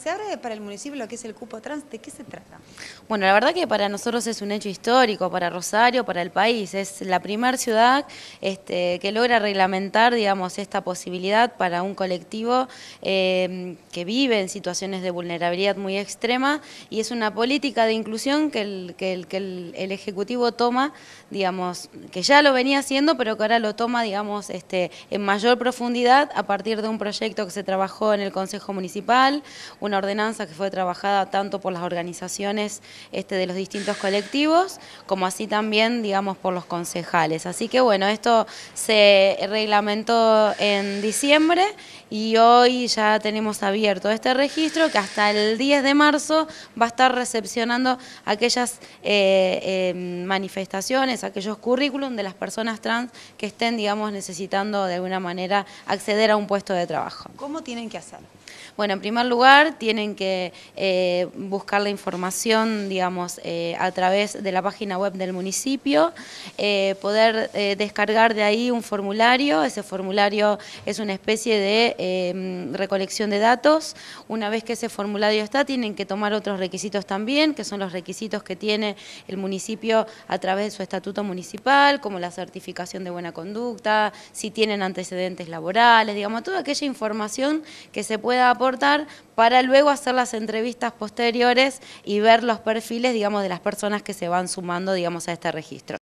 Se abre para el municipio lo que es el cupo trans, ¿de qué se trata? Bueno, la verdad que para nosotros es un hecho histórico, para Rosario, para el país. Es la primer ciudad este, que logra reglamentar, digamos, esta posibilidad para un colectivo em, que vive en situaciones de vulnerabilidad muy extrema y es una política de inclusión que el, que Ejecutivo toma, digamos, que ya lo venía haciendo, pero que ahora lo toma, digamos, este, en mayor profundidad a partir de un proyecto que se trabajó en el Consejo Municipal, una ordenanza que fue trabajada tanto por las organizaciones este, de los distintos colectivos, como así también, digamos, por los concejales. Así que bueno, esto se reglamentó en diciembre y hoy ya tenemos abierto este registro que hasta el 10 de marzo va a estar recepcionando aquellas eh, em, manifestaciones, aquellos currículum de las personas trans que estén, digamos, necesitando de alguna manera acceder a un puesto de trabajo. ¿Cómo tienen que hacerlo? Bueno, en primer lugar, tienen que eh, buscar la información, digamos, eh, a través de la página web del municipio, eh, poder descargar de ahí un formulario, ese formulario es una especie de recolección de datos, una vez que ese formulario está, tienen que tomar otros requisitos también, que son los requisitos que tiene el municipio a través de su estatuto municipal, como la certificación de buena conducta, si tienen antecedentes laborales, digamos, toda aquella información que se pueda aportar para luego hacer las entrevistas posteriores y ver los perfiles, digamos, de las personas que se van sumando, digamos, a este registro.